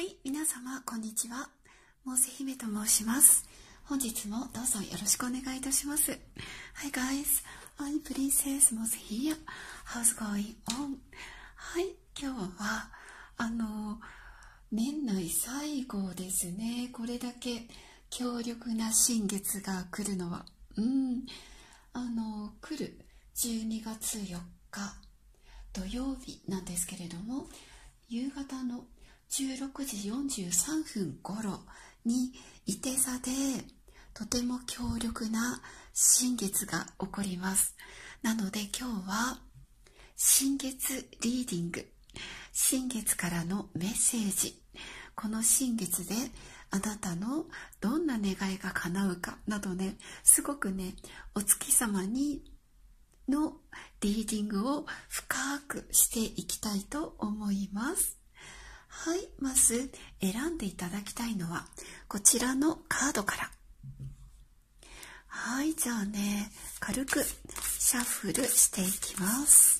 はい、皆様こんにちは。モーセ姫と申します。本日もどうぞよろしくお願いいたします。Hi guys, I'm Princess Mose here. How's going on? はい、今日はあの年内最後ですね。これだけ強力な新月が来るのは、うん、あの来る12月4日土曜日なんですけれども、夕方の16時43分頃にい手座でとても強力な新月が起こりますなので今日は新月リーディング新月からのメッセージこの新月であなたのどんな願いが叶うかなどねすごくねお月様にのリーディングを深くしていきたいと思います。はい、まず選んでいただきたいのはこちらのカードから。はい、じゃあね、軽くシャッフルしていきます。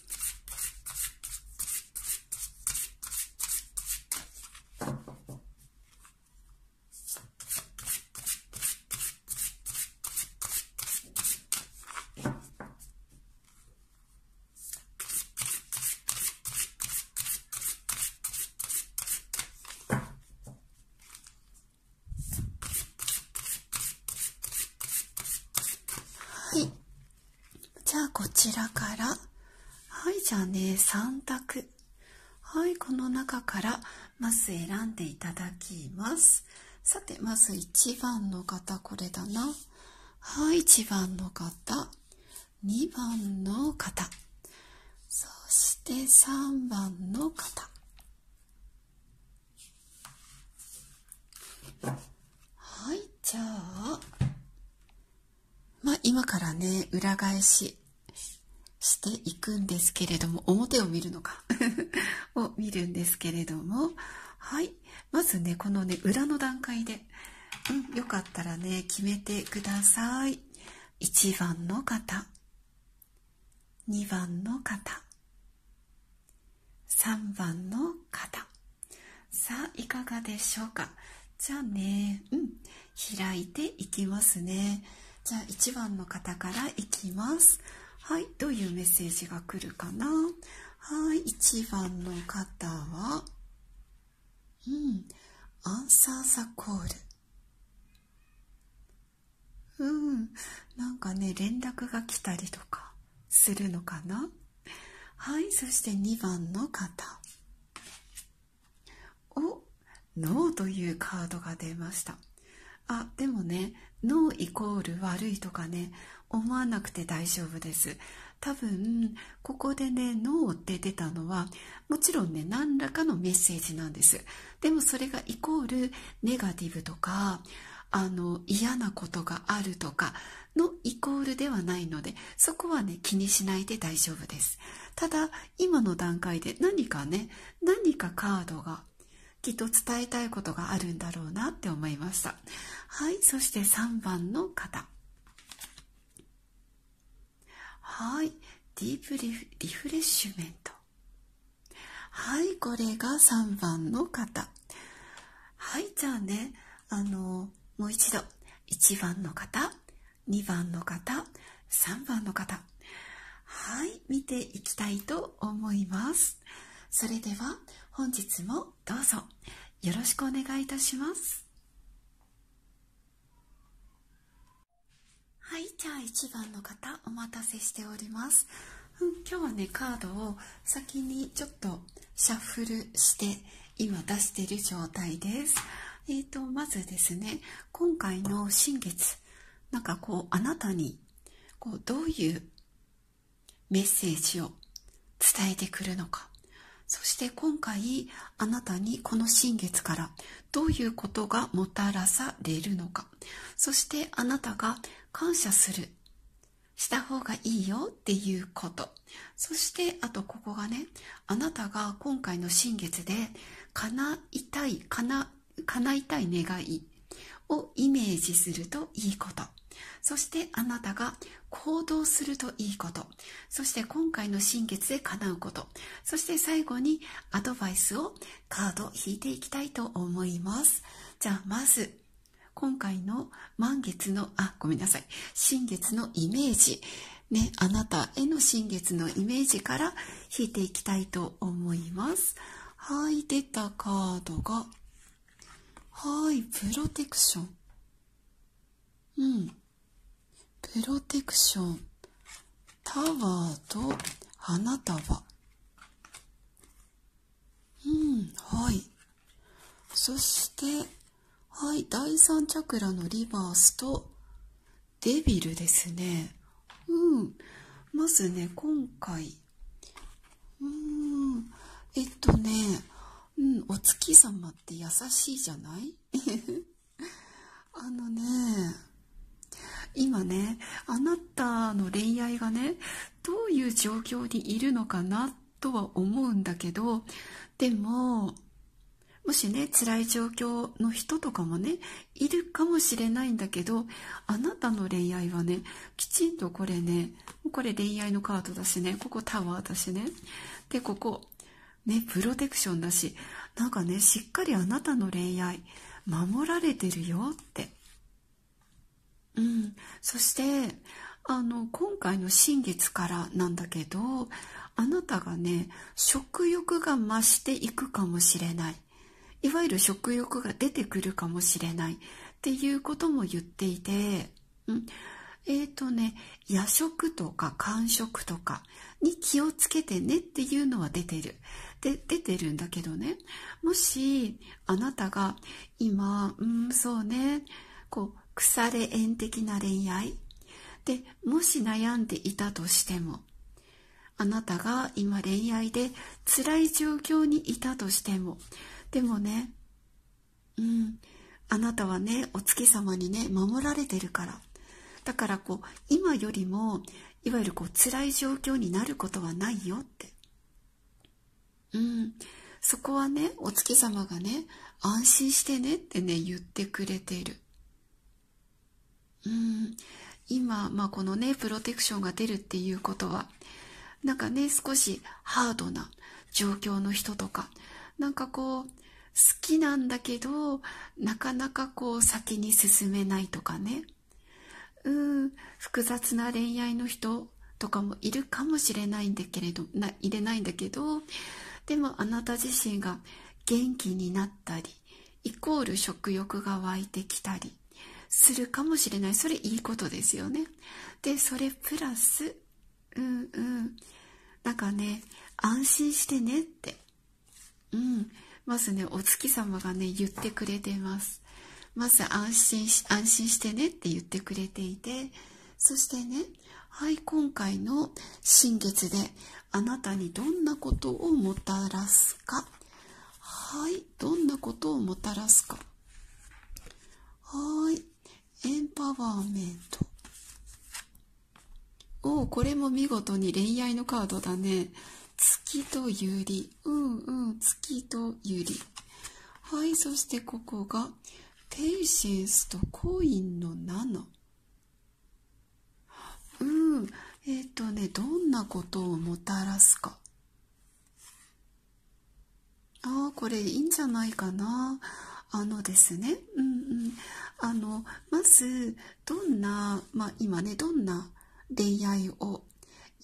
じゃあね3択はいこの中からまず選んでいただきますさてまず1番の方これだなはい1番の方2番の方そして3番の方はいじゃあまあ今からね裏返ししていくんですけれども、表を見るのか を見るんですけれども、はい。まずね、このね、裏の段階で、うん、よかったらね、決めてください。1番の方、2番の方、3番の方。さあ、いかがでしょうかじゃあね、うん、開いていきますね。じゃあ1番の方からいきます。はい、どういうメッセージが来るかなはい、1番の方は、うん、アンサーサコール。うん、なんかね、連絡が来たりとかするのかなはい、そして2番の方。お、ノーというカードが出ました。あ、でもね、ノーイコール悪いとかね、思わなくて大丈夫です多分ここでね「脳って出たのはもちろんね何らかのメッセージなんですでもそれがイコールネガティブとかあの嫌なことがあるとかのイコールではないのでそこはね気にしないで大丈夫ですただ今の段階で何かね何かカードがきっと伝えたいことがあるんだろうなって思いましたはいそして3番の方はい。ディープリフレッシュメント。はい、これが3番の方。はい、じゃあね、あの、もう一度。1番の方、2番の方、3番の方。はい、見ていきたいと思います。それでは本日もどうぞよろしくお願いいたします。はいじゃあ1番の方お待たせしております、うん、今日はねカードを先にちょっとシャッフルして今出している状態ですえーとまずですね今回の新月なんかこうあなたにこうどういうメッセージを伝えてくるのかそして今回あなたにこの新月からどういうことがもたらされるのかそしてあなたが感謝するした方がいいよっていうことそしてあとここがねあなたが今回の新月で叶いたい叶叶いたい願いをイメージするといいことそしてあなたが行動するといいことそして今回の新月で叶うことそして最後にアドバイスをカード引いていきたいと思いますじゃあまず今回の満月の、あ、ごめんなさい、新月のイメージ、ね、あなたへの新月のイメージから引いていきたいと思います。はい、出たカードが、はい、プロテクション。うん。プロテクション。タワーと花束。うん、はい。そして、はい第3チャクラのリバースとデビルですねうんまずね今回うんえっとね、うん、お月様って優しいじゃない あのね今ねあなたの恋愛がねどういう状況にいるのかなとは思うんだけどでももしね辛い状況の人とかもねいるかもしれないんだけどあなたの恋愛はねきちんとこれねこれ恋愛のカードだしねここタワーだしねでここねプロテクションだしなんかねしっかりあなたの恋愛守られてるよってうんそしてあの今回の新月からなんだけどあなたがね食欲が増していくかもしれないいわゆる食欲が出てくるかもしれないっていうことも言っていて、うん、えっ、ー、とね夜食とか間食とかに気をつけてねっていうのは出てる。で出てるんだけどねもしあなたが今うんそうねこう腐れ縁的な恋愛でもし悩んでいたとしてもあなたが今恋愛で辛い状況にいたとしてもでもねうんあなたはねお月様にね守られてるからだからこう今よりもいわゆるこう辛い状況になることはないよってうんそこはねお月様がね安心してねってね言ってくれてるうん今、まあ、このねプロテクションが出るっていうことはなんかね少しハードな状況の人とかなんかこう好きなんだけどなかなかこう先に進めないとかねうん複雑な恋愛の人とかもいるかもしれないんだけれどないれないんだけどでもあなた自身が元気になったりイコール食欲が湧いてきたりするかもしれないそれいいことですよねでそれプラスうんうんなんかね安心してねってうんずね、お月様がね、言ってくれてます。まず安心し、安心してねって言ってくれていて、そしてね、はい、今回の新月であなたにどんなことをもたらすか。はい、どんなことをもたらすか。はい、エンパワーメント。おお、これも見事に恋愛のカードだね。月とゆりうんうん月とゆりはいそしてここがペイシェンスとコインの7うんえっ、ー、とねどんなことをもたらすかああこれいいんじゃないかなあのですねうんうんあのまずどんなまあ今ねどんな恋愛を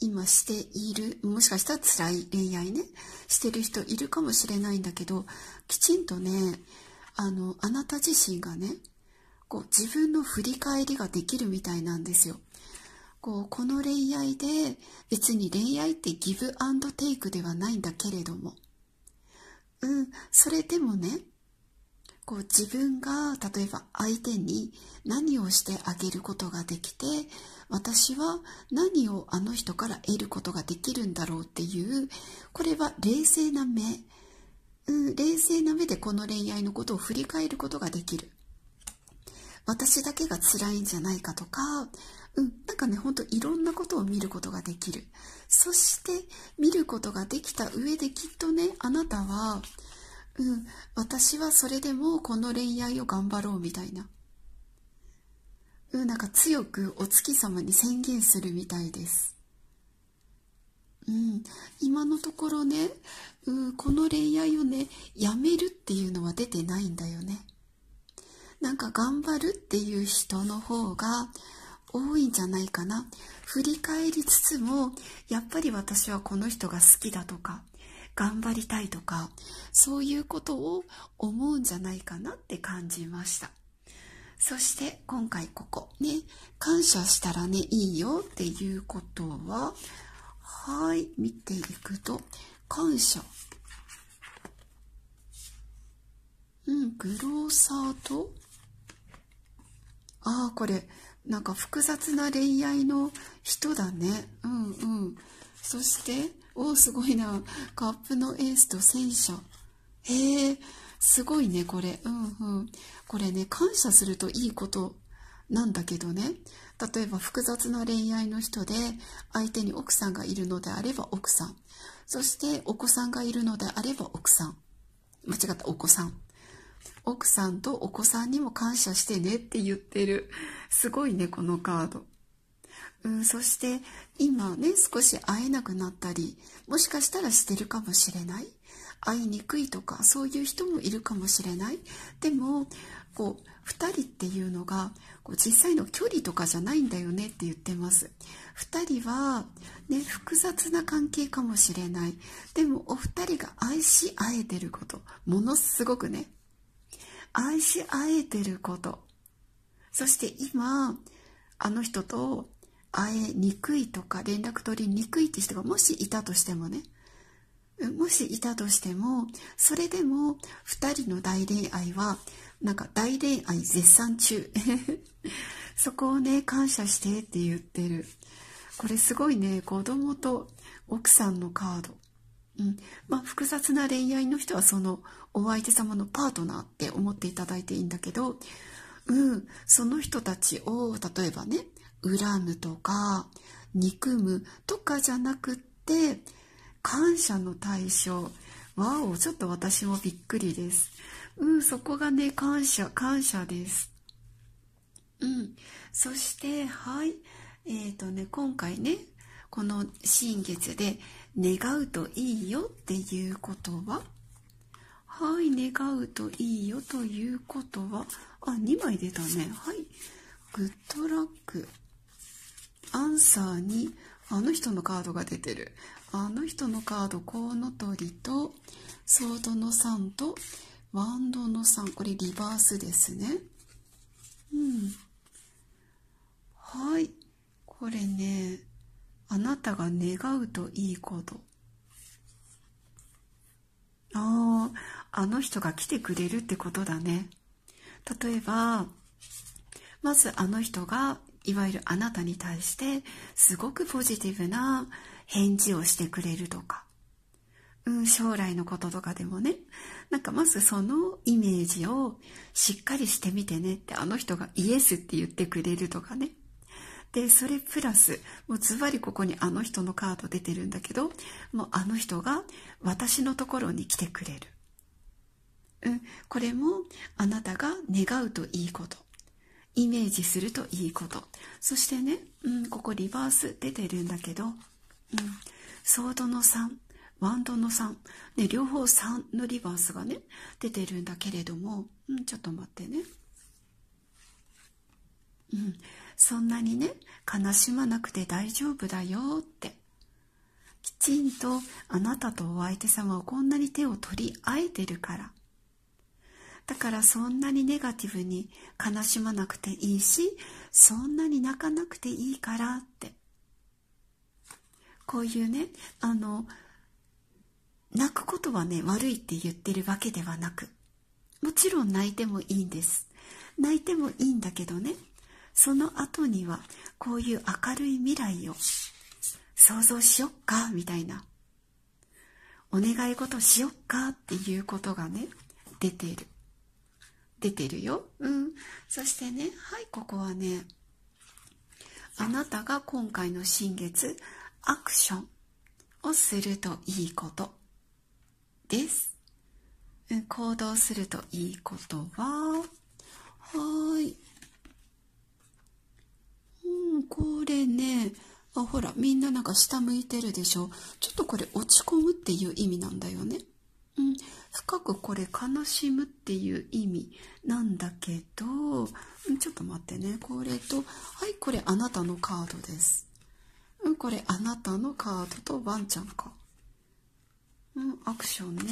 今しているもしかしたら辛い恋愛ねしてる人いるかもしれないんだけどきちんとねあのあなた自身がねこう自分の振り返りができるみたいなんですよ。こうこの恋愛で別に恋愛ってギブアンドテイクではないんだけれども、うん、それでもねこう自分が例えば相手に何をしてあげることができて私は何をあの人から得ることができるんだろうっていうこれは冷静な目、うん、冷静な目でこの恋愛のことを振り返ることができる私だけが辛いんじゃないかとか、うん、なんかねほんといろんなことを見ることができるそして見ることができた上できっとねあなたは、うん、私はそれでもこの恋愛を頑張ろうみたいななんか強くお月様に宣言するみたいです。うん、今のところねうこの恋愛をねやめるっていうのは出てないんだよね。なんか頑張るっていう人の方が多いんじゃないかな。振り返りつつもやっぱり私はこの人が好きだとか頑張りたいとかそういうことを思うんじゃないかなって感じました。そして今回ここね感謝したらねいいよっていうことははい見ていくと感謝うんグローサーとああこれなんか複雑な恋愛の人だねうんうんそしておおすごいなカップのエースと戦車へえすごいねこれうんうんこれね感謝するといいことなんだけどね例えば複雑な恋愛の人で相手に奥さんがいるのであれば奥さんそしてお子さんがいるのであれば奥さん間違ったお子さん奥さんとお子さんにも感謝してねって言ってるすごいねこのカード。うん、そして今ね少し会えなくなったりもしかしたらしてるかもしれない会いにくいとかそういう人もいるかもしれないでもこう2人っていうのがこう実際の距離とかじゃないんだよねって言ってます2人は、ね、複雑な関係かもしれないでもお二人が愛し合えてることものすごくね愛し合えてることそして今あの人と会えにくいとか連絡取りにくいって人がもしいたとしてもねもしいたとしてもそれでも2人の大恋愛はなんか大恋愛絶賛中 そこをね感謝してって言ってるこれすごいね子供と奥さんのカード、うんまあ、複雑な恋愛の人はそのお相手様のパートナーって思っていただいていいんだけど、うん、その人たちを例えばね恨むとか憎むとかじゃなくって感謝の対象わおちょっと私もびっくりですうんそこがね感謝感謝ですうんそしてはいえっ、ー、とね今回ねこの新月で願うといいよっていうことははい願うといいよということはあ2枚出たねはいグッドラックアンサーにあの人のカードが出てるあの人のカードコウノトリとソードの3とワンドの3これリバースですねうんはいこれねあなたが願うといいことあああの人が来てくれるってことだね例えばまずあの人がいわゆるあなたに対してすごくポジティブな返事をしてくれるとか、うん、将来のこととかでもね、なんかまずそのイメージをしっかりしてみてねって、あの人がイエスって言ってくれるとかね。で、それプラス、もうズバリここにあの人のカード出てるんだけど、もうあの人が私のところに来てくれる。うん、これもあなたが願うといいこと。イメージするといいこと。そしてね、うん、ここリバース出てるんだけど、ソードの3ワンドの3、ね、両方3のリバースがね出てるんだけれども、うん、ちょっと待ってね、うん、そんなにね悲しまなくて大丈夫だよってきちんとあなたとお相手様をこんなに手を取り合えてるからだからそんなにネガティブに悲しまなくていいしそんなに泣かなくていいからってこういうねあの泣くことはね悪いって言ってるわけではなくもちろん泣いてもいいんです泣いてもいいんだけどねその後にはこういう明るい未来を想像しよっかみたいなお願い事しよっかっていうことがね出てる出てるようんそしてねはいここはねあなたが今回の新月アクションをするといいことです。行動するといいことは、はい。うん、これね、あ、ほら、みんななんか下向いてるでしょ。ちょっとこれ落ち込むっていう意味なんだよね。うん、深くこれ悲しむっていう意味なんだけど、ちょっと待ってね。これと、はい、これあなたのカードです。うん、これあなたのカードとワンちゃんか。うん、アクションね。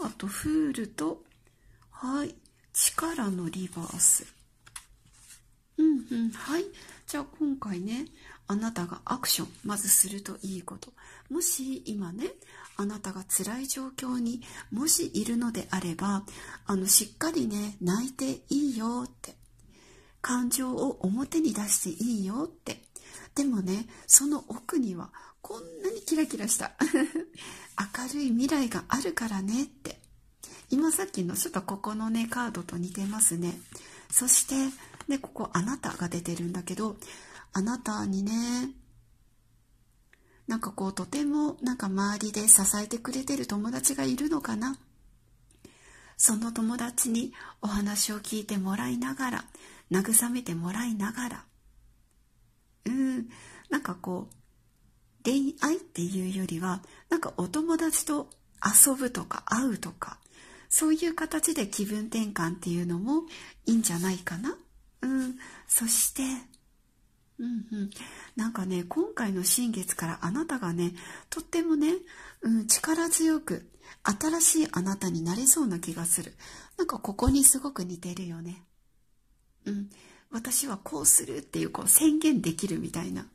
あと、フールと、はい、力のリバース。うんうん、はい。じゃあ今回ね、あなたがアクション、まずするといいこと。もし今ね、あなたが辛い状況にもしいるのであれば、あの、しっかりね、泣いていいよって。感情を表に出していいよって。でもねその奥にはこんなにキラキラした 明るい未来があるからねって今さっきのちょっとここのねカードと似てますねそしてねここ「あなた」が出てるんだけどあなたにねなんかこうとてもなんか周りで支えてくれてる友達がいるのかなその友達にお話を聞いてもらいながら慰めてもらいながらうんなんかこう恋愛っていうよりはなんかお友達と遊ぶとか会うとかそういう形で気分転換っていうのもいいんじゃないかな。うん、そしてうんうん、なんかね今回の新月からあなたがねとってもね、うん、力強く新しいあなたになれそうな気がするなんかここにすごく似てるよねうん私はこうするっていうこう宣言できるみたいな、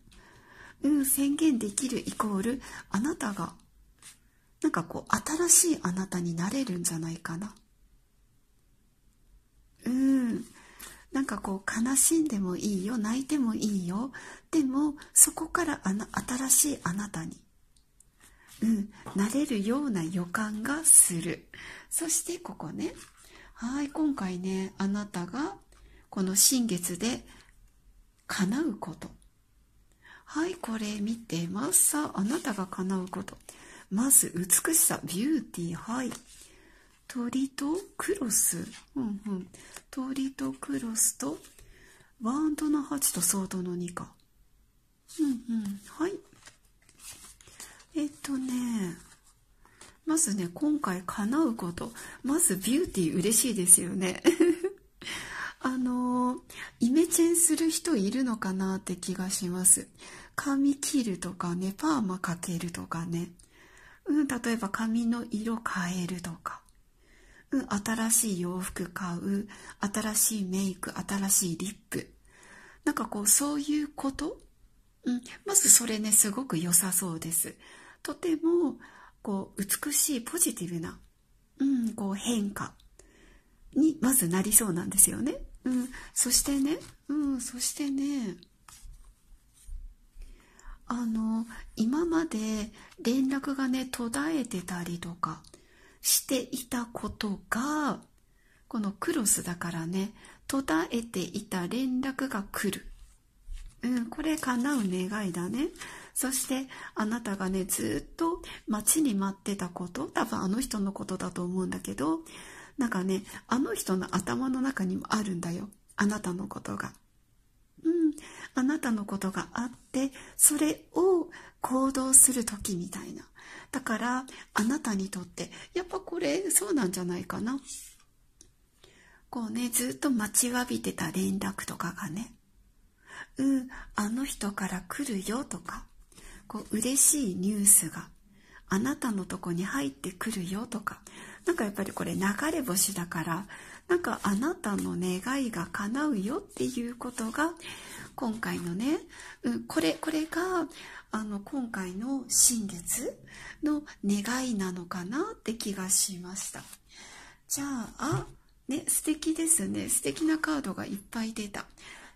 うん、宣言できるイコールあなたがなんかこう新しいあなたになれるんじゃないかなうんなんかこう悲しんでもいいよ泣いてもいいよでもそこからあな新しいあなたに、うん、なれるような予感がするそしてここねはい今回ねあなたがこの新月で叶うことはいこれ見てますさああなたが叶うことまず美しさビューティーはい鳥とクロス、うんうん、鳥とクロスとワンドの8とソードの2かうんうんはいえっとねまずね今回叶うことまずビューティー嬉しいですよねあのイメチェンする人いるのかなって気がします髪切るとかねパーマかけるとかね、うん、例えば髪の色変えるとか、うん、新しい洋服買う新しいメイク新しいリップなんかこうそういうこと、うん、まずそれねすごく良さそうですとてもこう美しいポジティブな、うん、こう変化にまずなりそうなんですよね。うんそしてねうんそしてねあの今まで連絡がね途絶えてたりとかしていたことがこのクロスだからね途絶えていた連絡が来る、うん、これ叶う願いだねそしてあなたがねずっと待ちに待ってたこと多分あの人のことだと思うんだけどなんかねあの人の頭の中にもあるんだよあなたのことが。うんあなたのことがあってそれを行動する時みたいなだからあなたにとってやっぱこれそうなんじゃないかな。こうねずっと待ちわびてた連絡とかがねうんあの人から来るよとかこう嬉しいニュースがあなたのとこに入ってくるよとかなんかやっぱりこれ流れ星だからなんかあなたの願いが叶うよっていうことが今回のね、うん、これこれがあの今回の新月の願いなのかなって気がしましたじゃあね素敵ですね素敵なカードがいっぱい出た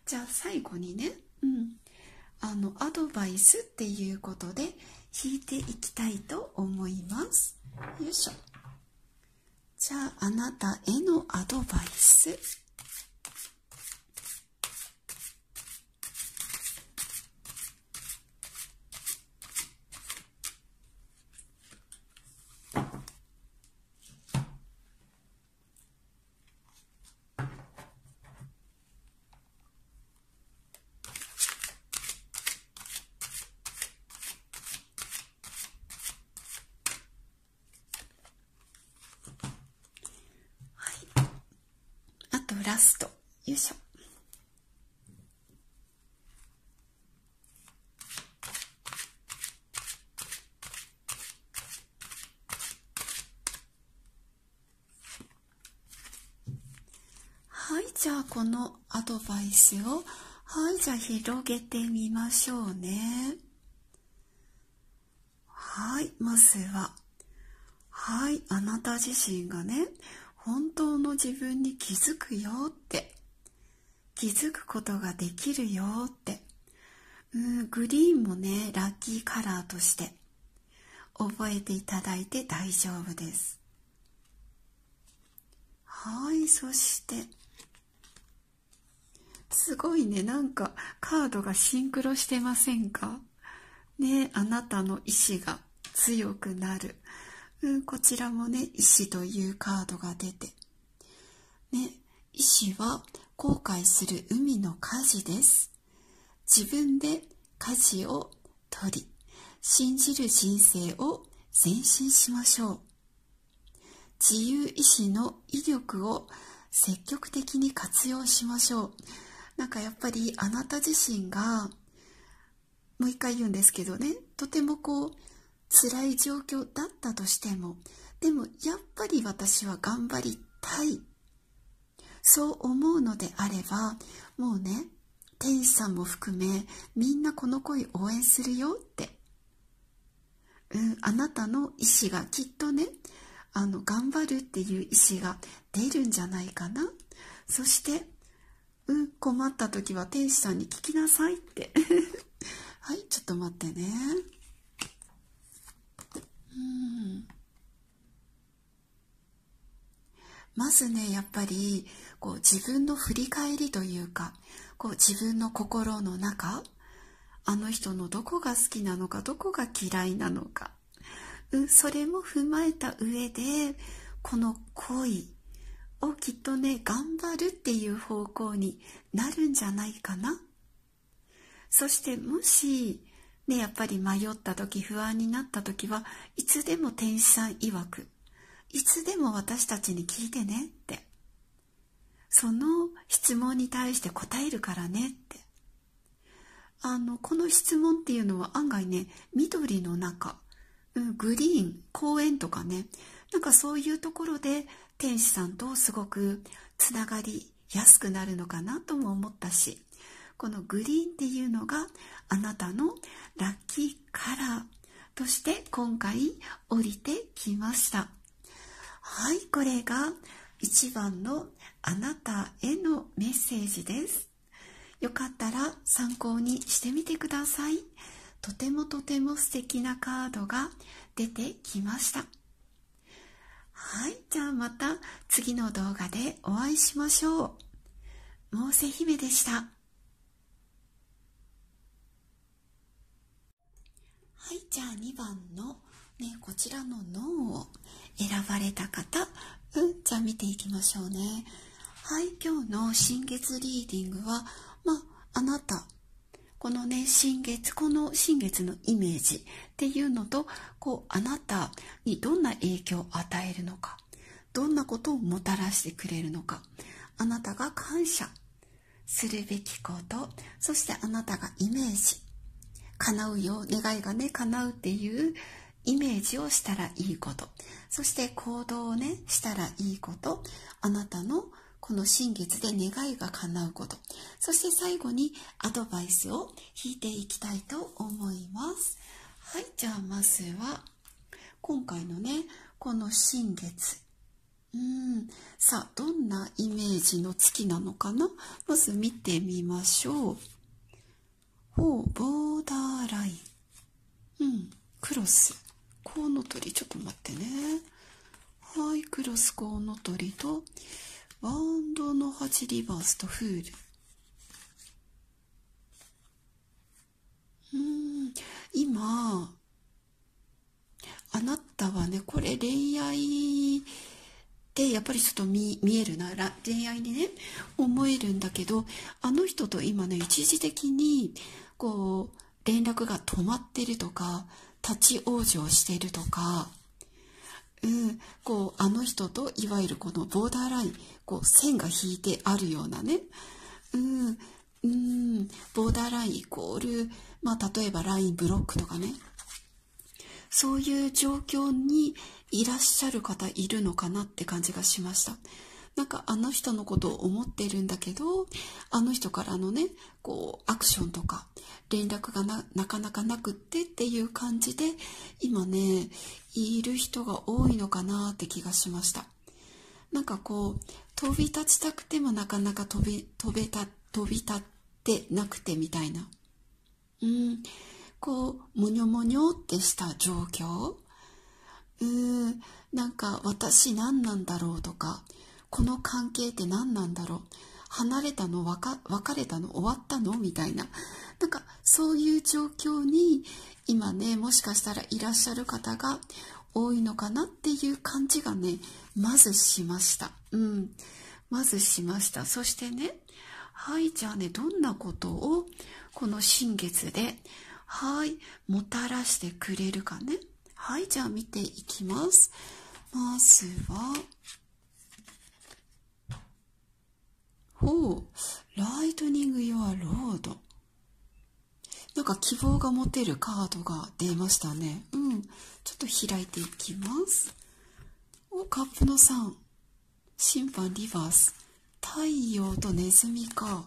じゃあ最後にね、うん、あのアドバイスっていうことで引いていきたいと思いますよいしょじゃああなたへのアドバイスはいじゃあ広げてみましょうねはいまずははいあなた自身がね本当の自分に気づくよって気づくことができるよってうんグリーンもねラッキーカラーとして覚えていただいて大丈夫ですはいそしてすごいね、なんかカードがシンクロしてませんかね、あなたの意志が強くなる。うん、こちらもね、意志というカードが出て。ね、意志は後悔する海の火事です。自分で火事を取り、信じる人生を前進しましょう。自由意志の威力を積極的に活用しましょう。なんかやっぱりあなた自身がもう一回言うんですけどねとてもこう辛い状況だったとしてもでもやっぱり私は頑張りたいそう思うのであればもうね天使さんも含めみんなこの恋応援するよって、うん、あなたの意志がきっとねあの頑張るっていう意志が出るんじゃないかなそしてうん困った時は天使さんに聞きなさいって はいちょっと待ってねうんまずねやっぱりこう自分の振り返りというかこう自分の心の中あの人のどこが好きなのかどこが嫌いなのか、うん、それも踏まえた上でこの恋をきっとね頑張るっていう方向になるんじゃないかなそしてもしねやっぱり迷った時不安になった時はいつでも天使さん曰くいつでも私たちに聞いてねってその質問に対して答えるからねってあのこの質問っていうのは案外ね緑の中、うん、グリーン公園とかねなんかそういうところで天使さんとすごくつながりやすくなるのかなとも思ったしこのグリーンっていうのがあなたのラッキーカラーとして今回降りてきましたはいこれが1番のあなたへのメッセージですよかったら参考にしてみてくださいとてもとても素敵なカードが出てきましたはい、じゃあまた次の動画でお会いしましょう。モーセ姫でした。はい、じゃあ2番の、ね、こちらの脳を選ばれた方、うん、じゃあ見ていきましょうね。はい、今日の新月リーディングは、まあ、あなたこのね新月この新月のイメージっていうのとこうあなたにどんな影響を与えるのかどんなことをもたらしてくれるのかあなたが感謝するべきことそしてあなたがイメージ叶うよ願いがね叶うっていうイメージをしたらいいことそして行動をねしたらいいことあなたのこの新月で願いが叶うことそして最後にアドバイスを引いていきたいと思いますはいじゃあまずは今回のねこの新月うんさあどんなイメージの月なのかなまず見てみましょうほうボーダーラインうんクロスコウノトリちょっと待ってねはいクロスコウノトリとワンドの8リバースとフールうん今あなたはねこれ恋愛でやっぱりちょっと見見えるな恋愛にね思えるんだけどあの人と今ね一時的にこう連絡が止まってるとか立ち往生してるとかうん、こうあの人といわゆるこのボーダーラインこう線が引いてあるようなね、うんうん、ボーダーラインイコール、まあ、例えばラインブロックとかねそういう状況にいらっしゃる方いるのかなって感じがしました。なんかあの人のことを思っているんだけどあの人からのねこうアクションとか連絡がなかなかなくってっていう感じで今ねいる人が多いのかなって気がしましたなんかこう飛び立ちたくてもなかなか飛び飛べた飛び立ってなくてみたいなうんこうもにょもにょってした状況うーんなんか私何なんだろうとかこの関係って何なんだろう離れたの別れたの終わったのみたいななんかそういう状況に今ねもしかしたらいらっしゃる方が多いのかなっていう感じがねまずしましたうんまずしましたそしてねはいじゃあねどんなことをこの新月ではいもたらしてくれるかねはいじゃあ見ていきますまずはほう、ライトニング・ヨア・ロード。なんか希望が持てるカードが出ましたね。うん。ちょっと開いていきます。お、カップの3。審判リバース。太陽とネズミか。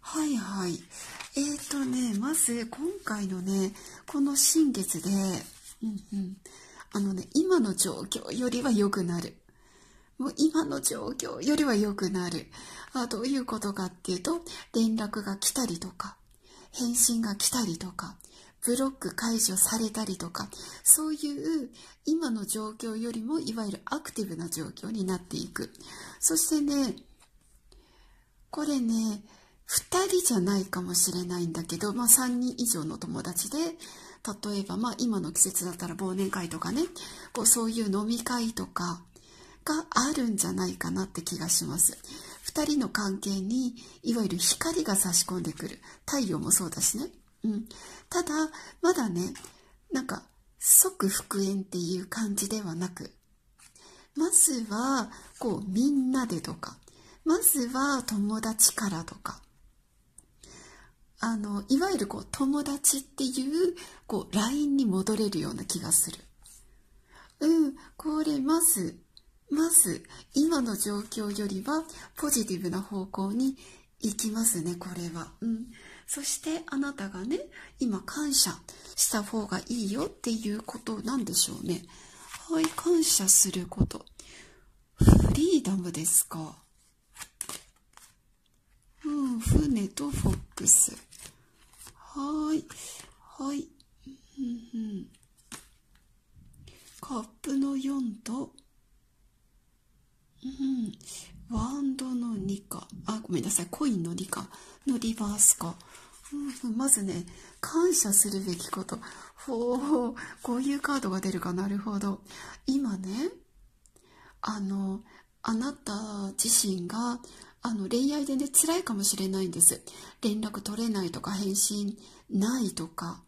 はいはい。えっ、ー、とね、まず今回のね、この新月で、うんうん。あのね、今の状況よりは良くなる。もう今の状況よりは良くなるあどういうことかっていうと連絡が来たりとか返信が来たりとかブロック解除されたりとかそういう今の状況よりもいわゆるアクティブな状況になっていくそしてねこれね2人じゃないかもしれないんだけど、まあ、3人以上の友達で例えばまあ今の季節だったら忘年会とかねこうそういう飲み会とかがあるんじゃないかなって気がします2人の関係にいわゆる光が差し込んでくる太陽もそうだしね、うん、ただまだねなんか即復縁っていう感じではなくまずはこうみんなでとかまずは友達からとかあのいわゆるこう友達っていうこうラインに戻れるような気がする。うん、これまずまず今の状況よりはポジティブな方向に行きますねこれは、うん、そしてあなたがね今感謝した方がいいよっていうことなんでしょうねはい感謝することフリーダムですかうん船とフォックスはいはい、うん、カップの4とうん、ワンドの2かあごめんなさいコインの2かのリバースか、うん、まずね感謝するべきことほうこういうカードが出るかなるほど今ねあのあなた自身があの恋愛でね辛いかもしれないんです連絡取れないとか返信ないとか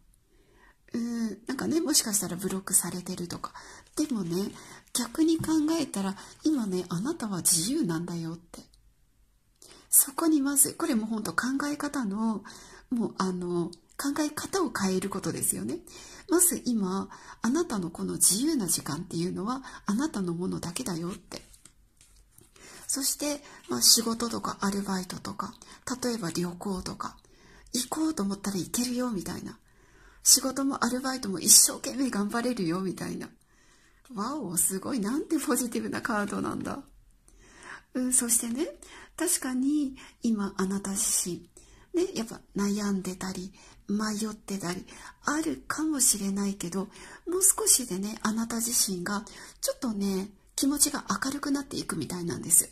うーんなんかねもしかしたらブロックされてるとかでもね逆に考えたら今ねあなたは自由なんだよってそこにまずこれも本当考え方のもうあの考え方を変えることですよねまず今あなたのこの自由な時間っていうのはあなたのものだけだよってそして、まあ、仕事とかアルバイトとか例えば旅行とか行こうと思ったら行けるよみたいな仕事もアルバイトも一生懸命頑張れるよみたいなわお、すごい。なんてポジティブなカードなんだ。うん、そしてね、確かに今あなた自身、ね、やっぱ悩んでたり、迷ってたり、あるかもしれないけど、もう少しでね、あなた自身が、ちょっとね、気持ちが明るくなっていくみたいなんです。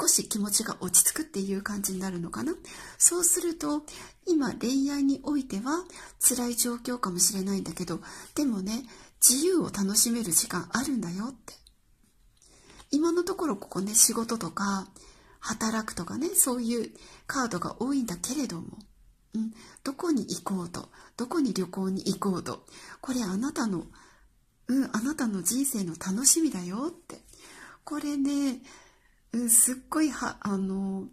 少し気持ちが落ち着くっていう感じになるのかな。そうすると、今恋愛においては辛い状況かもしれないんだけど、でもね、自由を楽しめる時間あるんだよって今のところここね仕事とか働くとかねそういうカードが多いんだけれども、うん、どこに行こうとどこに旅行に行こうとこれあなたのうんあなたの人生の楽しみだよってこれね、うん、すっごいはあの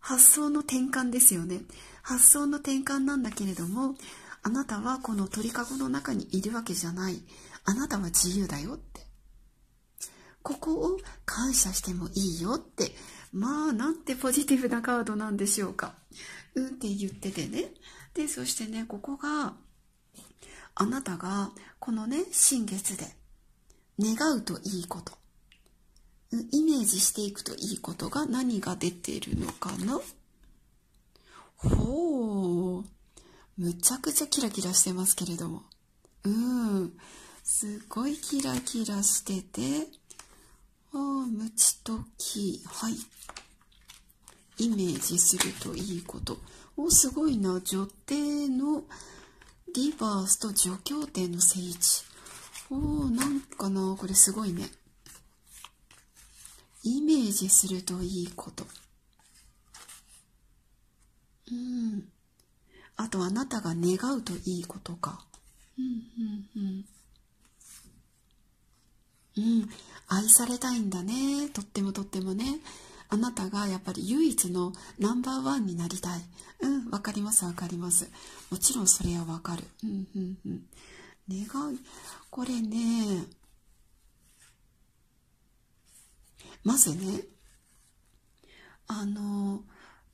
発想の転換ですよね発想の転換なんだけれどもあなたはこの鳥かごの中にいるわけじゃないあなたは自由だよって。ここを感謝してもいいよって。まあ、なんてポジティブなカードなんでしょうか。うんって言っててね。で、そしてね、ここが、あなたが、このね、新月で、願うといいこと。イメージしていくといいことが何が出ているのかなほう。むちゃくちゃキラキラしてますけれども。うん。すごいキラキラしてて、おあ、ムチとキはい。イメージするといいこと。お、すごいな。女帝のリバースと女教帝の聖地。おお、なんかな。これすごいね。イメージするといいこと。うん。あと、あなたが願うといいことか。うんうんうん。うん、愛されたいんだねとってもとってもねあなたがやっぱり唯一のナンバーワンになりたいうんわかりますわかりますもちろんそれはわかるうんうんうん願いこれねまずねあの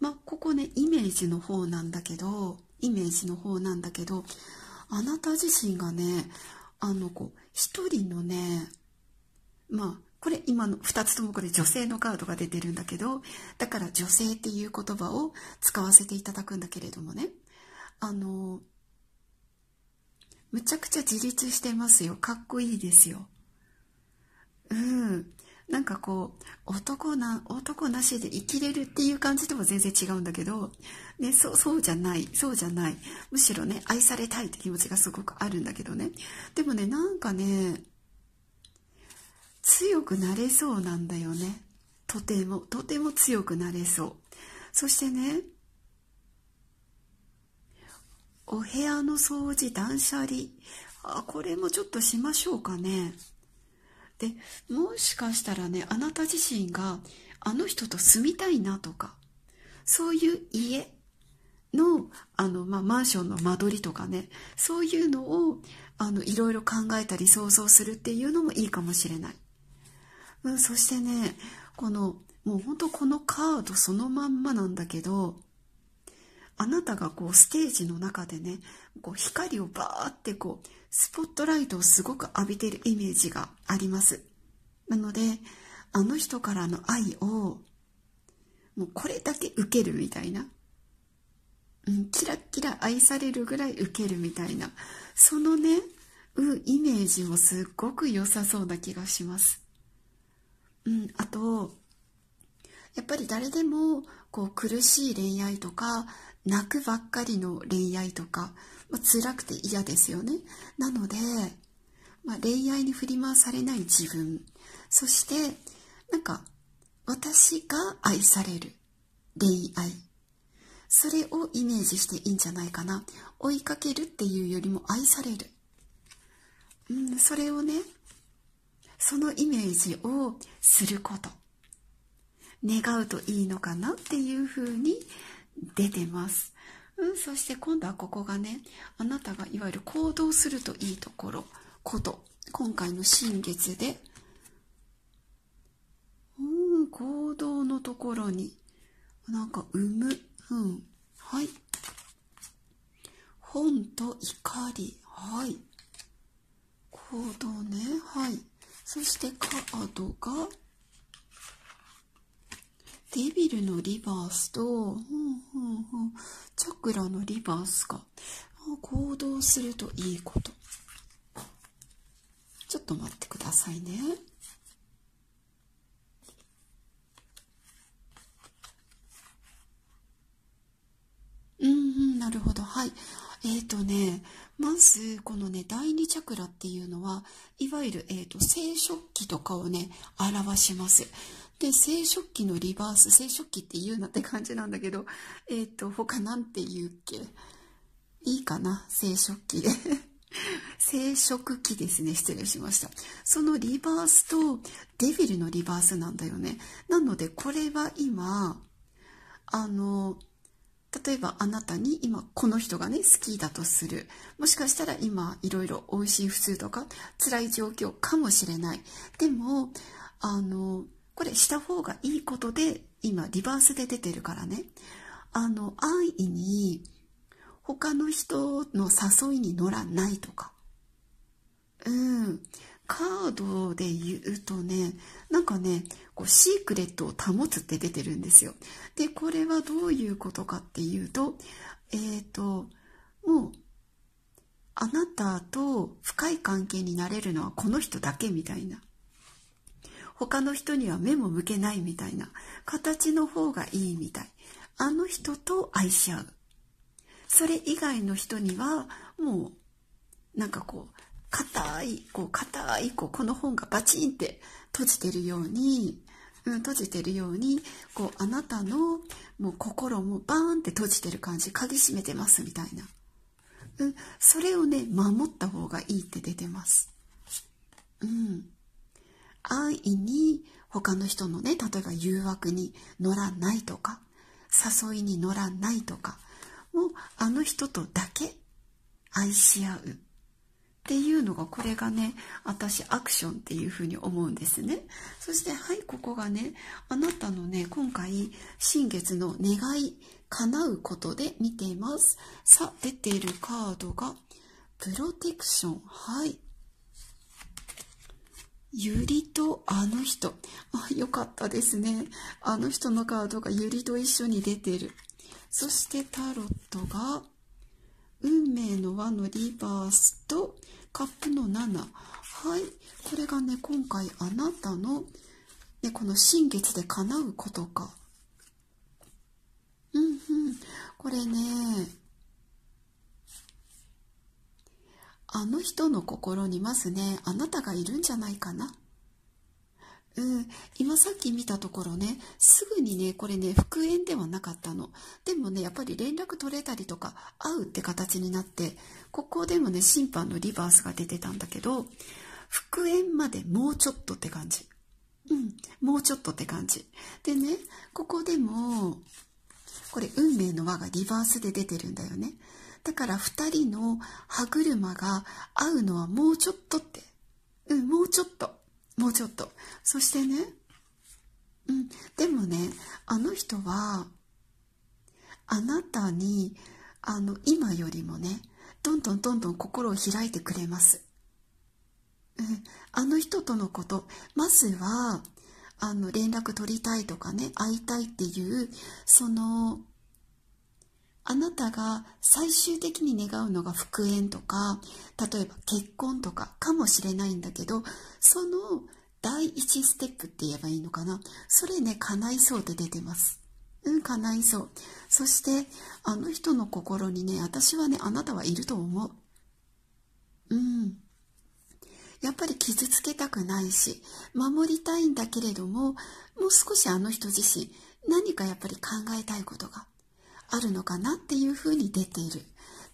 まあここねイメージの方なんだけどイメージの方なんだけどあなた自身がねあのこう一人のねまあこれ今の2つともこれ女性のカードが出てるんだけどだから女性っていう言葉を使わせていただくんだけれどもねあのむちゃくちゃ自立してますよかっこいいですようんなんかこう男な男なしで生きれるっていう感じとも全然違うんだけど、ね、そうそうじゃないそうじゃないむしろね愛されたいって気持ちがすごくあるんだけどねでもねなんかね強くなれそうなんだよねとてもとても強くなれそうそしてねお部屋の掃除断捨離あこれもちょっとしましょうかねでもしかしたらねあなた自身があの人と住みたいなとかそういう家のあの、まあ、マンションの間取りとかねそういうのをあのいろいろ考えたり想像するっていうのもいいかもしれないうん、そしてねこのもうほんとこのカードそのまんまなんだけどあなたがこうステージの中でねこう光をバーってこうスポットライトをすごく浴びてるイメージがありますなのであの人からの愛をもうこれだけ受けるみたいな、うん、キラッキラ愛されるぐらい受けるみたいなそのねうイメージもすっごく良さそうな気がしますうん、あとやっぱり誰でもこう苦しい恋愛とか泣くばっかりの恋愛とか、まあ、辛くて嫌ですよねなので、まあ、恋愛に振り回されない自分そしてなんか私が愛される恋愛それをイメージしていいんじゃないかな追いかけるっていうよりも愛される、うん、それをねそのイメージをすること願うといいのかなっていうふうに出てます、うん、そして今度はここがねあなたがいわゆる行動するといいところこと今回の新月でうん行動のところになんか生むうんはい本と怒りはい行動ねはいそしてカードがデビルのリバースと、うんうんうん、チャクラのリバースが行動するといいことちょっと待ってくださいねうんうんなるほどはいえっ、ー、とねまずこのね第2チャクラっていうのはいわゆる、えーと、生殖器とかをね表しますで生殖器のリバース生殖器って言うなって感じなんだけどえっ、ー、と他なんて言うっけいいかな生殖器で 生殖器ですね失礼しましたそのリバースとデビルのリバースなんだよねなのでこれは今あの例えばあなたに今この人がね好きだとするもしかしたら今いろいろおいしい不通とか辛い状況かもしれないでもあのこれした方がいいことで今リバースで出てるからねあの安易に他の人の誘いに乗らないとかうんカードで言うとね、なんかね、こうシークレットを保つって出てるんですよ。で、これはどういうことかっていうと、えっ、ー、と、もう、あなたと深い関係になれるのはこの人だけみたいな。他の人には目も向けないみたいな。形の方がいいみたい。あの人と愛し合う。それ以外の人には、もう、なんかこう、硬い、こう硬い、こうこの本がバチンって閉じてるように、うん、閉じてるように、こうあなたのもう心もバーンって閉じてる感じ、鍵閉めてますみたいな。うん、それをね、守った方がいいって出てます。うん。安易に他の人のね、例えば誘惑に乗らないとか、誘いに乗らないとか、もうあの人とだけ愛し合う。っていうのがこれがね私アクションっていうふうに思うんですねそしてはいここがねあなたのね今回新月の願い叶うことで見ていますさあ出ているカードがプロテクションはいゆりとあの人あよかったですねあの人のカードがゆりと一緒に出てるそしてタロットが運命の輪のリバースとカップの7はいこれがね今回あなたの、ね、この新月で叶うことかうんうんこれねあの人の心にまずねあなたがいるんじゃないかなうん、今さっき見たところねすぐにねこれね復縁ではなかったのでもねやっぱり連絡取れたりとか会うって形になってここでもね審判のリバースが出てたんだけど復縁までもうちょっとって感じうんもうちょっとって感じでねここでもこれ運命の輪がリバースで出てるんだよねだから2人の歯車が合うのはもうちょっとってうんもうちょっともうちょっとそしてねうんでもねあの人はあなたにあの今よりもねどんどんどんどん心を開いてくれます、うん、あの人とのことまずはあの連絡取りたいとかね会いたいっていうそのあなたが最終的に願うのが復縁とか例えば結婚とかかもしれないんだけどその第一ステップって言えばいいのかなそれね叶いそうって出てますうん叶いそうそしてあの人の心にね私はねあなたはいると思ううんやっぱり傷つけたくないし守りたいんだけれどももう少しあの人自身何かやっぱり考えたいことがあるのかなっていうふうに出ている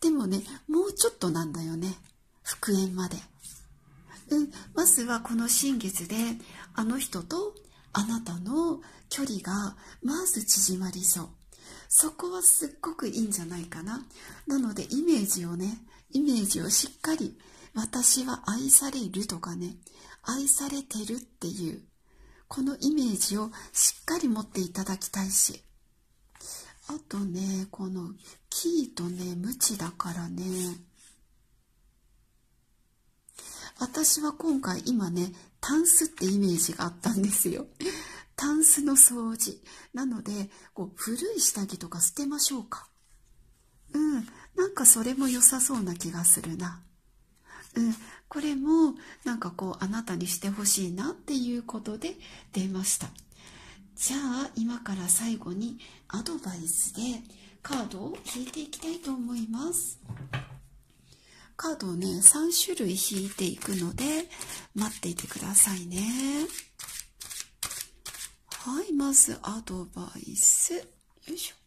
でもねもうちょっとなんだよね復縁まで、うん、まずはこの新月であの人とあなたの距離がまず縮まりそうそこはすっごくいいんじゃないかななのでイメージをねイメージをしっかり私は愛されるとかね愛されてるっていうこのイメージをしっかり持っていただきたいしあとねこのキーとねムチだからね私は今回今ねタンスってイメージがあったんですよタンスの掃除なのでこう古い下着とか捨てましょうかうんなんかそれも良さそうな気がするなうんこれもなんかこうあなたにしてほしいなっていうことで出ましたじゃあ今から最後にアドバイスでカードを引いていきたいと思いますカードをね3種類引いていくので待っていてくださいねはいまずアドバイスよいしょ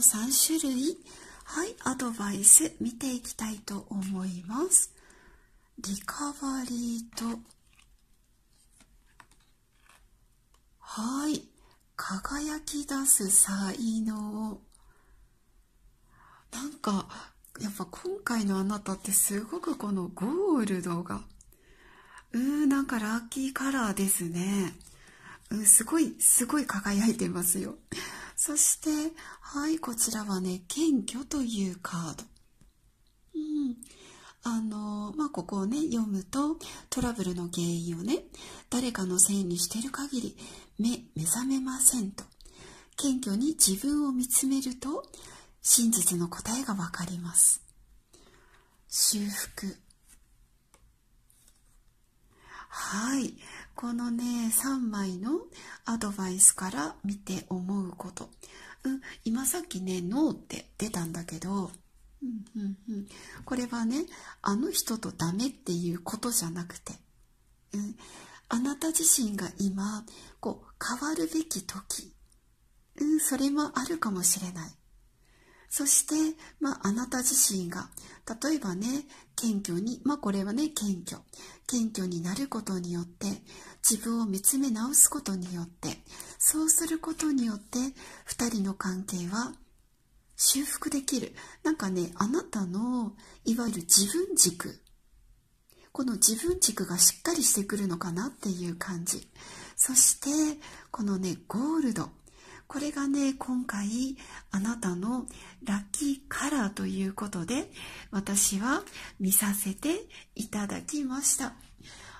3種類はいアドバイス見ていきたいと思いますリカバリーとはい輝き出す才能なんかやっぱ今回のあなたってすごくこのゴールドがうーんなんかラッキーカラーですねうんすごいすごい輝いてますよそしてはいこちらはね謙虚というカードうんあのまあここをね読むとトラブルの原因をね誰かのせいにしている限り目目覚めませんと謙虚に自分を見つめると真実の答えがわかります修復はいこのね3枚のアドバイスから見て思うこと、うん、今さっきね「NO」って出たんだけど、うんうんうん、これはねあの人とダメっていうことじゃなくて、うん、あなた自身が今こう変わるべき時、うん、それもあるかもしれない。そして、まあ、あなた自身が例えばね謙虚に、まあこれはね、謙虚。謙虚になることによって、自分を見つめ直すことによって、そうすることによって、2人の関係は修復できる。なんかね、あなたの、いわゆる自分軸。この自分軸がしっかりしてくるのかなっていう感じ。そして、このね、ゴールド。これがね今回あなたのラッキーカラーということで私は見させていただきました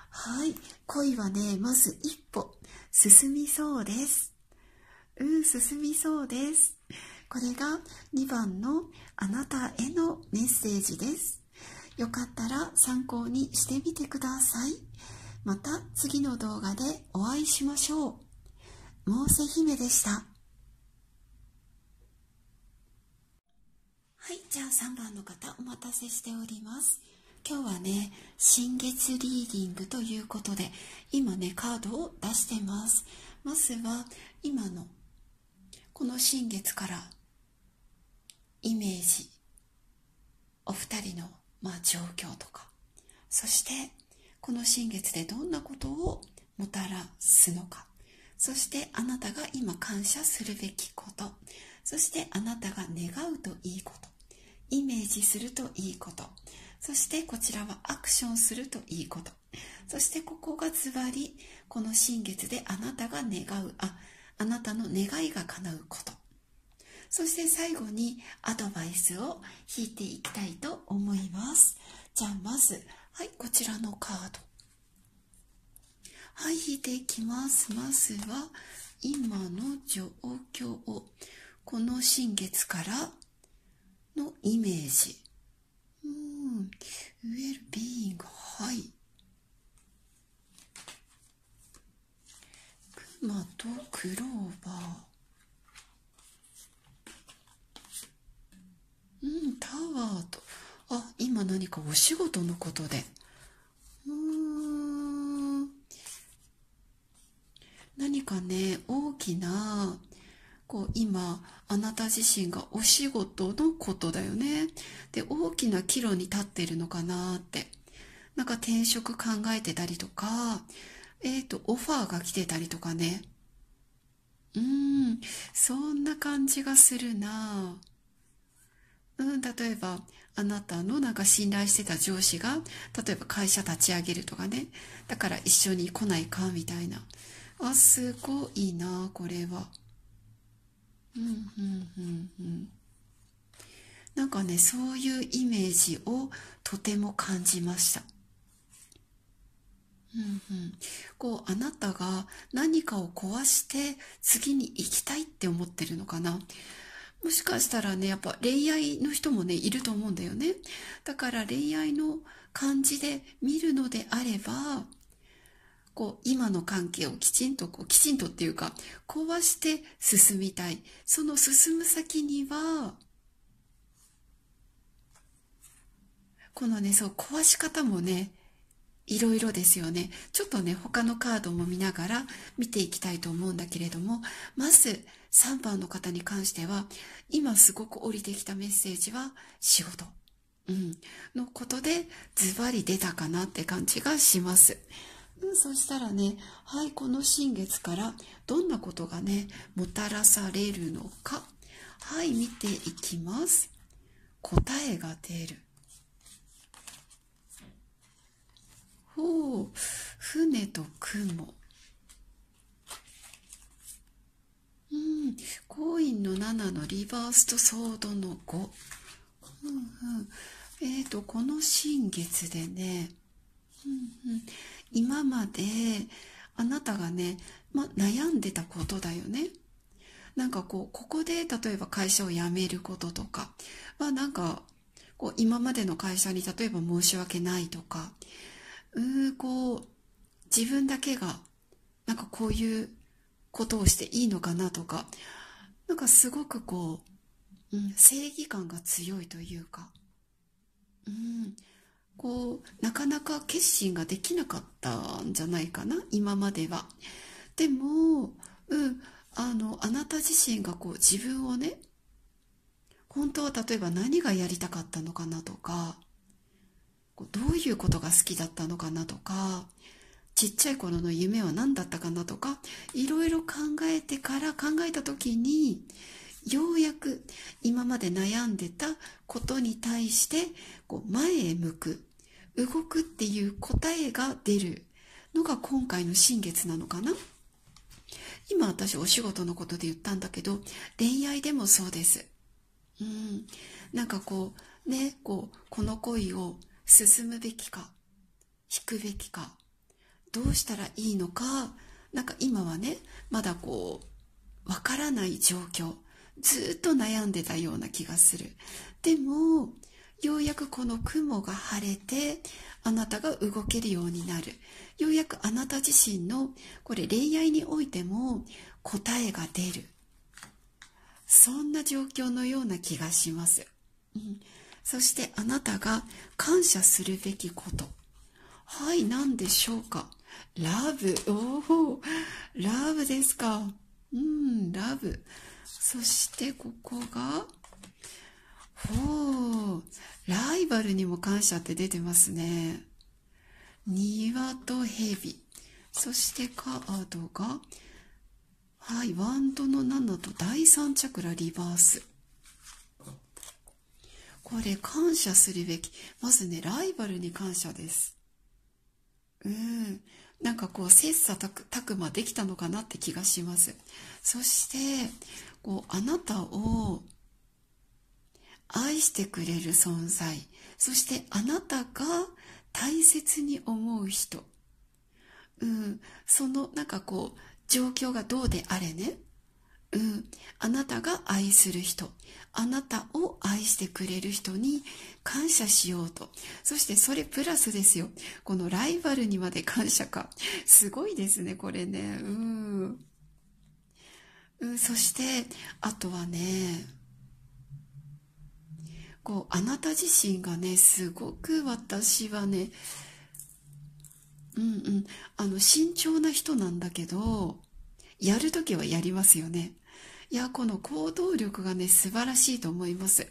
はい恋はねまず一歩進みそうですうん進みそうですこれが2番のあなたへのメッセージですよかったら参考にしてみてくださいまた次の動画でお会いしましょう。モーセ姫でした。はいじゃあ3番の方お待たせしております今日はね新月リーディングということで今ねカードを出してますまずは今のこの新月からイメージお二人のまあ状況とかそしてこの新月でどんなことをもたらすのかそしてあなたが今感謝するべきことそしてあなたが願うといいことイメージするといいことそしてこちらはアクションするといいことそしてここがズバリこの新月であなたが願うああなたの願いが叶うことそして最後にアドバイスを引いていきたいと思いますじゃあまずはいこちらのカードはい引いていきますまずは今の状況をこの新月からのイメージうん「ウェルビー e はいクマとクローバーうんタワーとあ今何かお仕事のことでうん何かね大きなこう今あなた自身がお仕事のことだよねで大きな岐路に立っているのかなってなんか転職考えてたりとかえっ、ー、とオファーが来てたりとかねうんそんな感じがするなうん例えばあなたのなんか信頼してた上司が例えば会社立ち上げるとかねだから一緒に来ないかみたいなあすごいなこれは。うんうんうんうんなんかねそういうイメージをとても感じました。うんうん、こうあなたが何かを壊して次に行きたいって思ってるのかなもしかしたらねやっぱ恋愛の人もねいると思うんだよねだから恋愛の感じで見るのであればこう今の関係をきちんとこうきちんとっていうか壊して進みたいその進む先にはこのねそう壊し方もねいろいろですよねちょっとね他のカードも見ながら見ていきたいと思うんだけれどもまず3番の方に関しては今すごく降りてきたメッセージは仕事、うん、のことでズバリ出たかなって感じがします。うん、そしたらねはいこの新月からどんなことがねもたらされるのかはい見ていきます答えが出るほう船と雲うんコインの7のリバースとソードの5うんうんえーとこの新月でねうんうん今まであなたがね、ま、悩んでたことだよね。なんかこう、ここで例えば会社を辞めることとか、まなんかこう今までの会社に例えば申し訳ないとか、うこう、自分だけがなんかこういうことをしていいのかなとか、なんかすごくこう、うん、正義感が強いというか、うん、こうなかなか決心ができなかったんじゃないかな今までは。でも、うん、あのあなた自身がこう自分をね本当は例えば何がやりたかったのかなとかどういうことが好きだったのかなとかちっちゃい頃の夢は何だったかなとかいろいろ考えてから考えた時にようやく今まで悩んでたことに対してこう前へ向く動くっていう答えが出るのが今回の新月なのかな今私お仕事のことで言ったんだけど恋愛でもそうですうんなんかこうねこうこの恋を進むべきか引くべきかどうしたらいいのかなんか今はねまだこうわからない状況ずっと悩んでたような気がするでもようやくこの雲が晴れてあなたが動けるようになるようやくあなた自身のこれ恋愛においても答えが出るそんな状況のような気がします、うん、そしてあなたが感謝するべきことはい何でしょうかラブおおラブですかうんラブそしてここがおライバルにも感謝って出てますね。庭と蛇。そしてカードが、はい、ワンドの7と第3チャクラリバース。これ感謝するべき。まずね、ライバルに感謝です。うん。なんかこう、切磋琢磨できたのかなって気がします。そして、こう、あなたを、愛してくれる存在そしてあなたが大切に思う人、うん、そのなんかこう状況がどうであれね、うん、あなたが愛する人あなたを愛してくれる人に感謝しようとそしてそれプラスですよこのライバルにまで感謝かすごいですねこれねうん、うん、そしてあとはねこうあなた自身がねすごく私はねうんうんあの慎重な人なんだけどやるときはやりますよねいやこの行動力がね素晴らしいと思います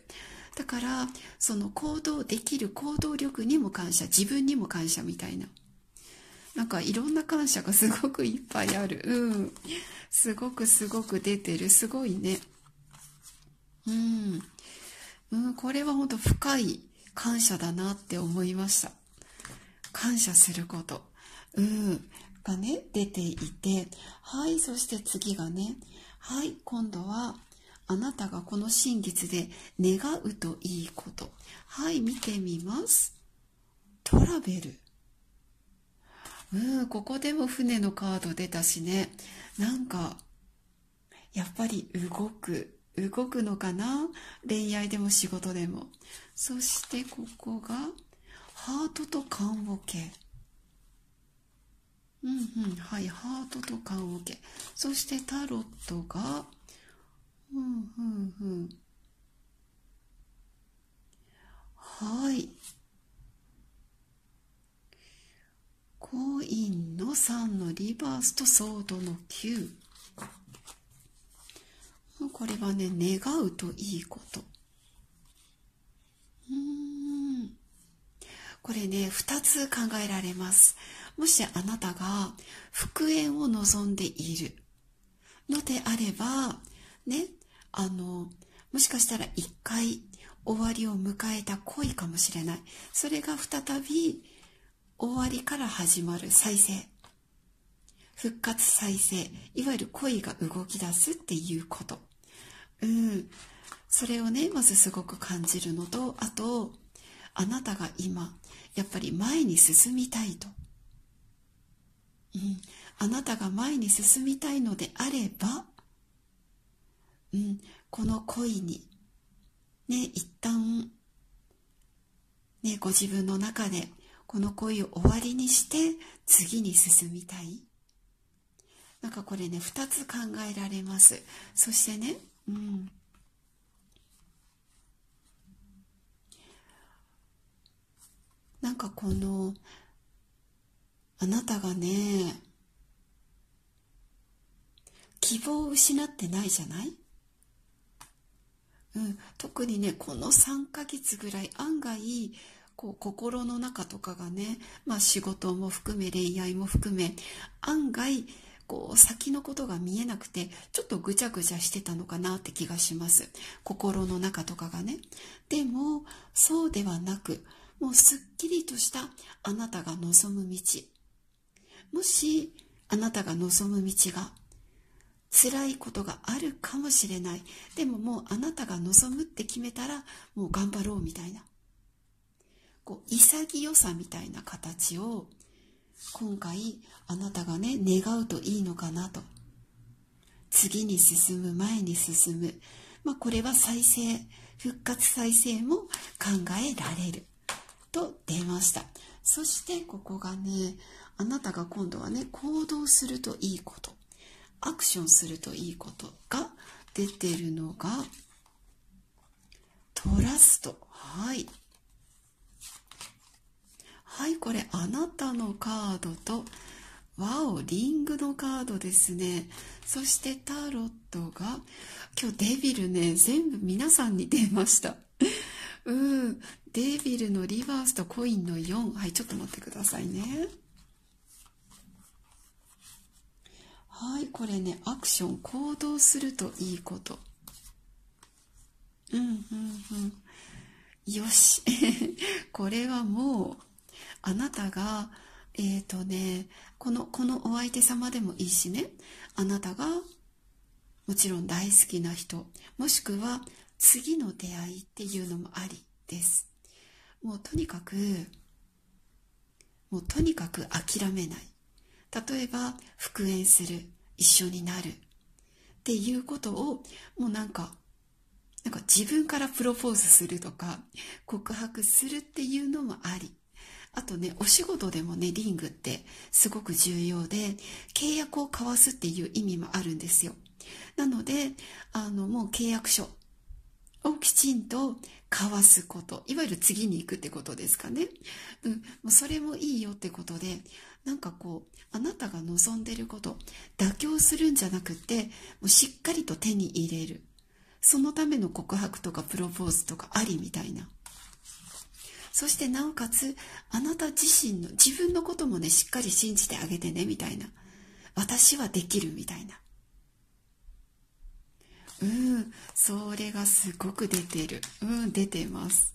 だからその行動できる行動力にも感謝自分にも感謝みたいななんかいろんな感謝がすごくいっぱいあるうんすごくすごく出てるすごいねうんうん、これは本当深い感謝だなって思いました。感謝すること。うん。がね、出ていて。はい、そして次がね。はい、今度は、あなたがこの真実で願うといいこと。はい、見てみます。トラベル。うん、ここでも船のカード出たしね。なんか、やっぱり動く。動くのかな恋愛でも仕事でも。そしてここが、ハートと缶桶。うんうん、はい、ハートと缶桶。そしてタロットが、うんうんうん。はい。コインの3のリバースとソードの9。これはね願うといいことうーんこれね2つ考えられますもしあなたが復縁を望んでいるのであればねあのもしかしたら1回終わりを迎えた恋かもしれないそれが再び終わりから始まる再生復活再生いわゆる恋が動き出すっていうことうん、それをねまずすごく感じるのとあとあなたが今やっぱり前に進みたいと、うん、あなたが前に進みたいのであれば、うん、この恋にね一旦ねご自分の中でこの恋を終わりにして次に進みたいなんかこれね2つ考えられますそしてねうん。なんかこの、あなたがね、希望を失ってないじゃないうん、特にね、この3ヶ月ぐらい案外、こう心の中とかがね、まあ仕事も含め恋愛も含め、案外こう先のことが見えなくてちょっとぐちゃぐちゃしてたのかなって気がします心の中とかがねでもそうではなくもうすっきりとしたあなたが望む道もしあなたが望む道が辛いことがあるかもしれないでももうあなたが望むって決めたらもう頑張ろうみたいなこう潔さみたいな形を今回あなたがね願うといいのかなと次に進む前に進む、まあ、これは再生復活再生も考えられると出ましたそしてここがねあなたが今度はね行動するといいことアクションするといいことが出てるのがトラストはいはいこれあなたのカードとワオリングのカードですねそしてタロットが今日デビルね全部皆さんに出ました うんデビルのリバースとコインの4はいちょっと待ってくださいねはいこれねアクション行動するといいことうんうんうんよし これはもうあなたがえっ、ー、とねこのこのお相手様でもいいしねあなたがもちろん大好きな人もしくは次の出会いっていうのもありですもうとにかくもうとにかく諦めない例えば復縁する一緒になるっていうことをもうなんかなんか自分からプロポーズするとか告白するっていうのもありあとねお仕事でもねリングってすごく重要で契約を交わすっていう意味もあるんですよなのであのもう契約書をきちんと交わすこといわゆる次に行くってことですかね、うん、それもいいよってことでなんかこうあなたが望んでること妥協するんじゃなくてもうしっかりと手に入れるそのための告白とかプロポーズとかありみたいなそしてなおかつあなた自身の自分のこともねしっかり信じてあげてねみたいな私はできるみたいなうんそれがすごく出てるうん出てます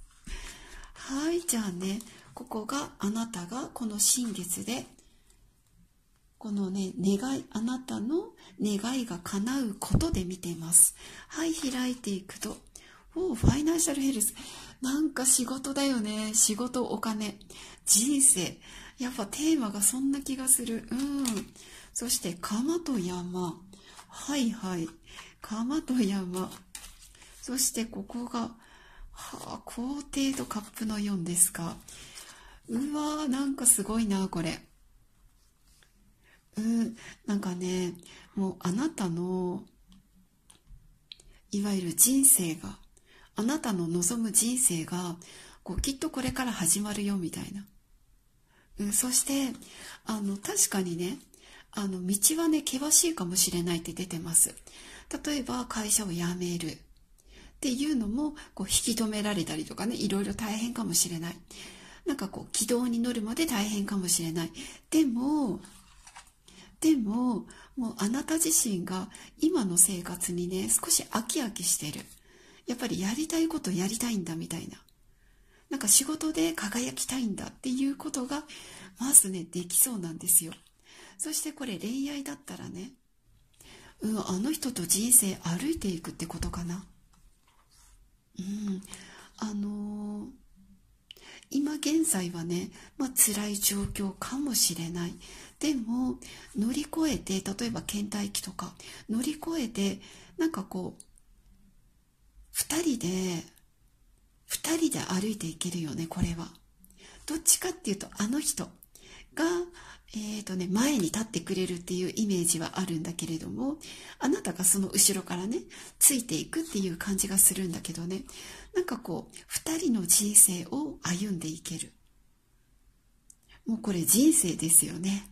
はいじゃあねここがあなたがこの新月でこのね、願い、あなたの願いが叶うことで見てます。はい、開いていくと、おファイナンシャルヘルス。なんか仕事だよね。仕事、お金、人生。やっぱテーマがそんな気がする。うん。そして、釜と山。はいはい。釜と山。そして、ここが、はあ、皇帝とカップの4ですか。うわー、なんかすごいな、これ。うん、なんかね、もうあなたの、いわゆる人生が、あなたの望む人生がこうきっとこれから始まるよみたいな、うん、そしてあの確かにねあの道はね険しいかもしれないって出てます例えば会社を辞めるっていうのもこう引き止められたりとかねいろいろ大変かもしれないなんかこう軌道に乗るまで大変かもしれないでもでももうあなた自身が今の生活にね少し飽き飽きしてるやっぱりやりたいことやりたいんだみたいな。なんか仕事で輝きたいんだっていうことが、まずね、できそうなんですよ。そしてこれ恋愛だったらね、うん、あの人と人生歩いていくってことかな。うん、あのー、今現在はね、まあ辛い状況かもしれない。でも、乗り越えて、例えば倦怠期とか、乗り越えて、なんかこう、2人で2人で歩いていけるよねこれはどっちかっていうとあの人が、えーとね、前に立ってくれるっていうイメージはあるんだけれどもあなたがその後ろからねついていくっていう感じがするんだけどねなんかこう2人の人生を歩んでいけるもうこれ人生ですよね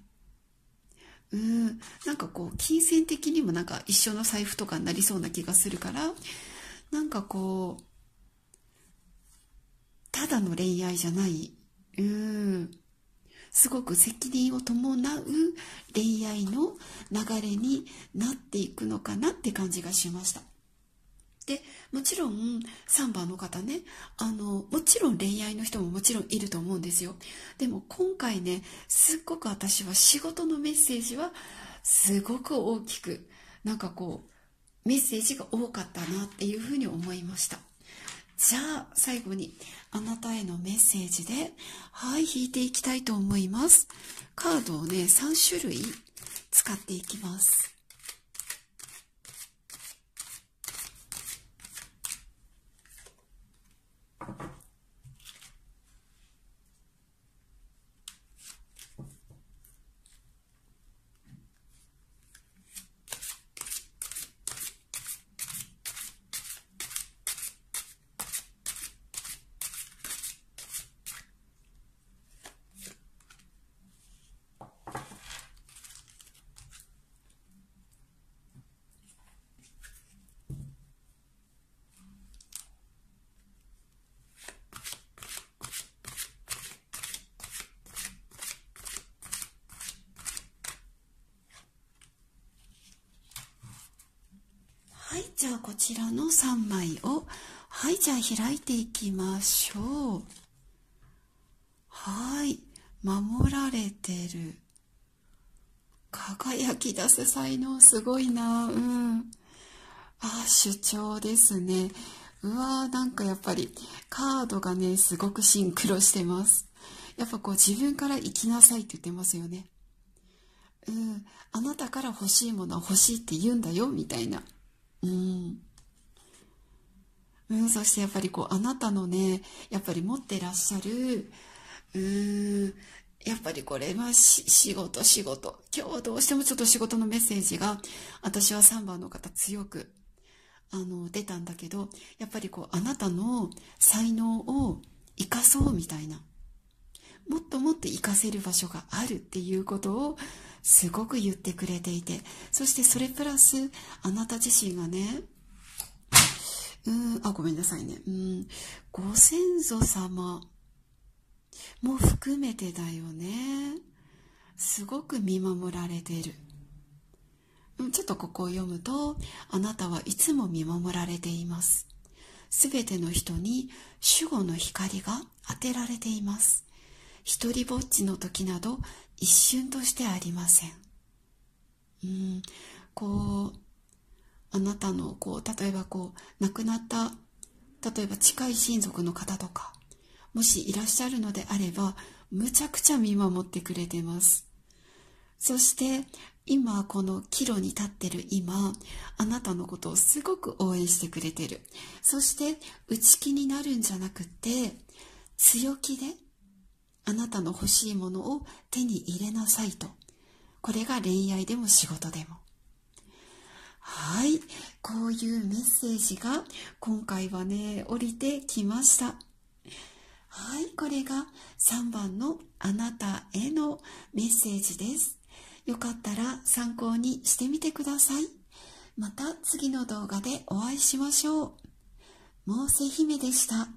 うんなんかこう金銭的にもなんか一緒の財布とかになりそうな気がするからなんかこうただの恋愛じゃないうんすごく責任を伴う恋愛の流れになっていくのかなって感じがしました。でもちろん3番の方ねあのもちろん恋愛の人ももちろんいると思うんですよでも今回ねすっごく私は仕事のメッセージはすごく大きくなんかこうメッセージが多かったなっていうふうに思いましたじゃあ最後にあなたへのメッセージではい引いていきたいと思いますカードをね3種類使っていきますじゃあ開いていきましょうはい守られてる輝き出す才能すごいなうんあ主張ですねうわーなんかやっぱりカードがねすごくシンクロしてますやっぱこう自分から行きなさいって言ってますよねうんあなたから欲しいものは欲しいって言うんだよみたいなうんうん、そしてやっぱりこう、あなたのね、やっぱり持ってらっしゃる、うーやっぱりこれは仕事、仕事。今日はどうしてもちょっと仕事のメッセージが、私は3番の方強く、あの、出たんだけど、やっぱりこう、あなたの才能を生かそうみたいな。もっともっと活かせる場所があるっていうことをすごく言ってくれていて、そしてそれプラスあなた自身がね、うん、あ、ごめんなさいね。うん、ご先祖様も含めてだよね。すごく見守られてうる。ちょっとここを読むと、あなたはいつも見守られています。すべての人に守護の光が当てられています。一りぼっちの時など一瞬としてありません。うん、こう、あなたのこう例えばこう亡くなった例えば近い親族の方とかもしいらっしゃるのであればむちゃくちゃ見守ってくれてますそして今この岐路に立ってる今あなたのことをすごく応援してくれてるそして内気になるんじゃなくて強気であなたの欲しいものを手に入れなさいとこれが恋愛でも仕事でもはい。こういうメッセージが今回はね、降りてきました。はい。これが3番のあなたへのメッセージです。よかったら参考にしてみてください。また次の動画でお会いしましょう。モーセ姫でした。